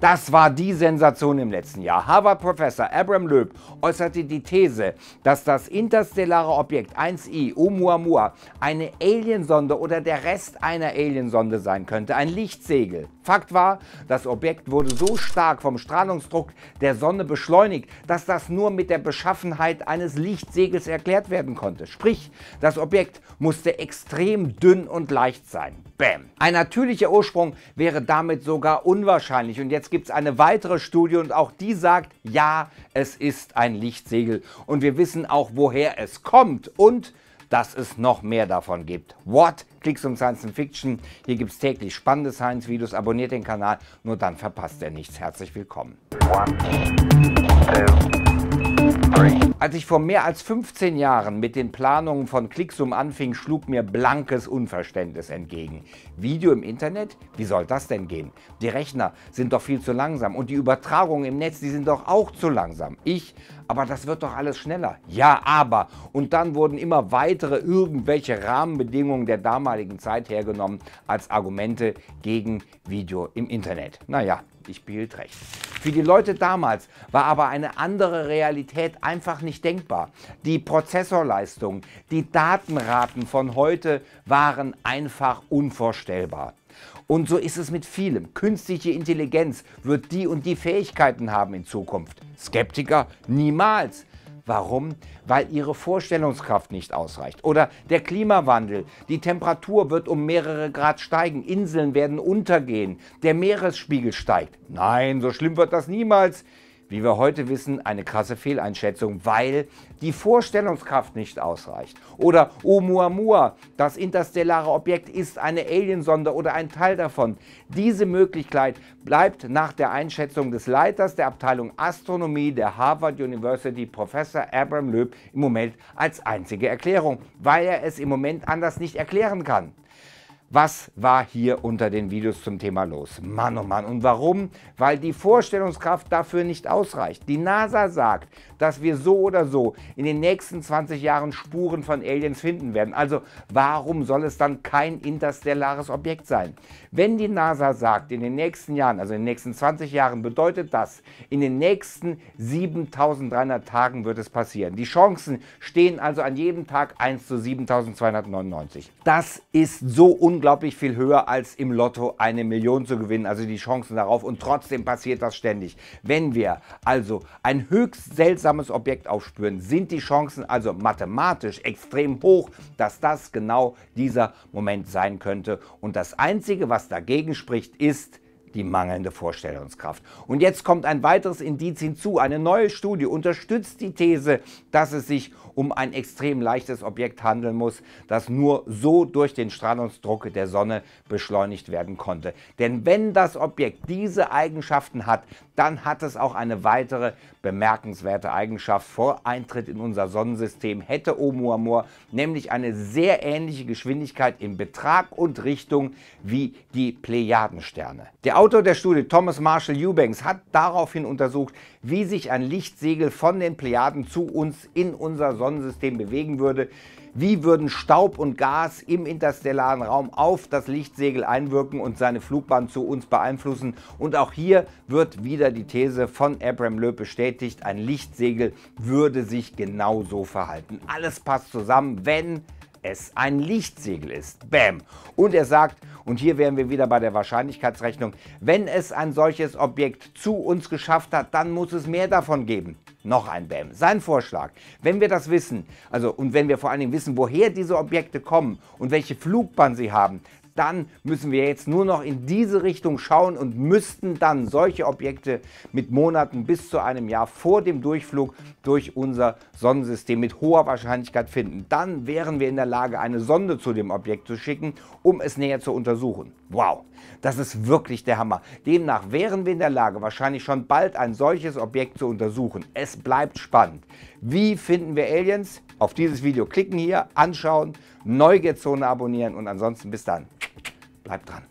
Das war die Sensation im letzten Jahr. Harvard-Professor Abram Loeb äußerte die These, dass das interstellare Objekt 1i Oumuamua eine Aliensonde oder der Rest einer Aliensonde sein könnte, ein Lichtsegel. Fakt war, das Objekt wurde so stark vom Strahlungsdruck der Sonne beschleunigt, dass das nur mit der Beschaffenheit eines Lichtsegels erklärt werden konnte. Sprich, das Objekt musste extrem dünn und leicht sein. Bam. Ein natürlicher Ursprung wäre damit sogar unwahrscheinlich. Und jetzt gibt es eine weitere Studie und auch die sagt, ja, es ist ein Lichtsegel. Und wir wissen auch, woher es kommt und dass es noch mehr davon gibt. What? Klicks um Science Fiction. Hier gibt es täglich spannende Science-Videos. Abonniert den Kanal, nur dann verpasst ihr nichts. Herzlich willkommen. One, two, als ich vor mehr als 15 Jahren mit den Planungen von Klicksum anfing, schlug mir blankes Unverständnis entgegen. Video im Internet? Wie soll das denn gehen? Die Rechner sind doch viel zu langsam und die Übertragungen im Netz, die sind doch auch zu langsam. Ich, aber das wird doch alles schneller. Ja, aber. Und dann wurden immer weitere irgendwelche Rahmenbedingungen der damaligen Zeit hergenommen als Argumente gegen Video im Internet. Naja, richtig bildrecht. Für die Leute damals war aber eine andere Realität einfach nicht denkbar. Die Prozessorleistung, die Datenraten von heute waren einfach unvorstellbar. Und so ist es mit vielem. Künstliche Intelligenz wird die und die Fähigkeiten haben in Zukunft. Skeptiker? Niemals. Warum? Weil ihre Vorstellungskraft nicht ausreicht. Oder der Klimawandel. Die Temperatur wird um mehrere Grad steigen. Inseln werden untergehen. Der Meeresspiegel steigt. Nein, so schlimm wird das niemals wie wir heute wissen, eine krasse Fehleinschätzung, weil die Vorstellungskraft nicht ausreicht. Oder Oumuamua, oh, das interstellare Objekt ist eine Aliensonde oder ein Teil davon. Diese Möglichkeit bleibt nach der Einschätzung des Leiters der Abteilung Astronomie der Harvard University, Professor Abram Loeb, im Moment als einzige Erklärung, weil er es im Moment anders nicht erklären kann was war hier unter den Videos zum Thema los? Mann, oh Mann. Und warum? Weil die Vorstellungskraft dafür nicht ausreicht. Die NASA sagt, dass wir so oder so in den nächsten 20 Jahren Spuren von Aliens finden werden. Also warum soll es dann kein interstellares Objekt sein? Wenn die NASA sagt, in den nächsten Jahren, also in den nächsten 20 Jahren, bedeutet das, in den nächsten 7300 Tagen wird es passieren. Die Chancen stehen also an jedem Tag 1 zu 7299. Das ist so unglaublich unglaublich viel höher als im Lotto eine Million zu gewinnen, also die Chancen darauf. Und trotzdem passiert das ständig. Wenn wir also ein höchst seltsames Objekt aufspüren, sind die Chancen also mathematisch extrem hoch, dass das genau dieser Moment sein könnte. Und das Einzige, was dagegen spricht, ist, die mangelnde Vorstellungskraft. Und jetzt kommt ein weiteres Indiz hinzu. Eine neue Studie unterstützt die These, dass es sich um ein extrem leichtes Objekt handeln muss, das nur so durch den Strahlungsdruck der Sonne beschleunigt werden konnte. Denn wenn das Objekt diese Eigenschaften hat, dann hat es auch eine weitere bemerkenswerte Eigenschaft vor Eintritt in unser Sonnensystem hätte Oumuamua, nämlich eine sehr ähnliche Geschwindigkeit in Betrag und Richtung wie die Plejadensterne. Der Autor der Studie, Thomas Marshall Eubanks, hat daraufhin untersucht, wie sich ein Lichtsegel von den Plejaden zu uns in unser Sonnensystem bewegen würde. Wie würden Staub und Gas im interstellaren Raum auf das Lichtsegel einwirken und seine Flugbahn zu uns beeinflussen? Und auch hier wird wieder die These von Abraham Löb bestätigt, ein Lichtsegel würde sich genauso verhalten. Alles passt zusammen, wenn es ein Lichtsegel ist. Bäm. Und er sagt, und hier wären wir wieder bei der Wahrscheinlichkeitsrechnung, wenn es ein solches Objekt zu uns geschafft hat, dann muss es mehr davon geben. Noch ein Bäm. Sein Vorschlag. Wenn wir das wissen, also und wenn wir vor allen Dingen wissen, woher diese Objekte kommen und welche Flugbahn sie haben, dann müssen wir jetzt nur noch in diese Richtung schauen und müssten dann solche Objekte mit Monaten bis zu einem Jahr vor dem Durchflug durch unser Sonnensystem mit hoher Wahrscheinlichkeit finden. Dann wären wir in der Lage, eine Sonde zu dem Objekt zu schicken, um es näher zu untersuchen. Wow, das ist wirklich der Hammer. Demnach wären wir in der Lage, wahrscheinlich schon bald ein solches Objekt zu untersuchen. Es bleibt spannend. Wie finden wir Aliens? Auf dieses Video klicken hier, anschauen, Neugierzone abonnieren und ansonsten bis dann. Bleibt dran.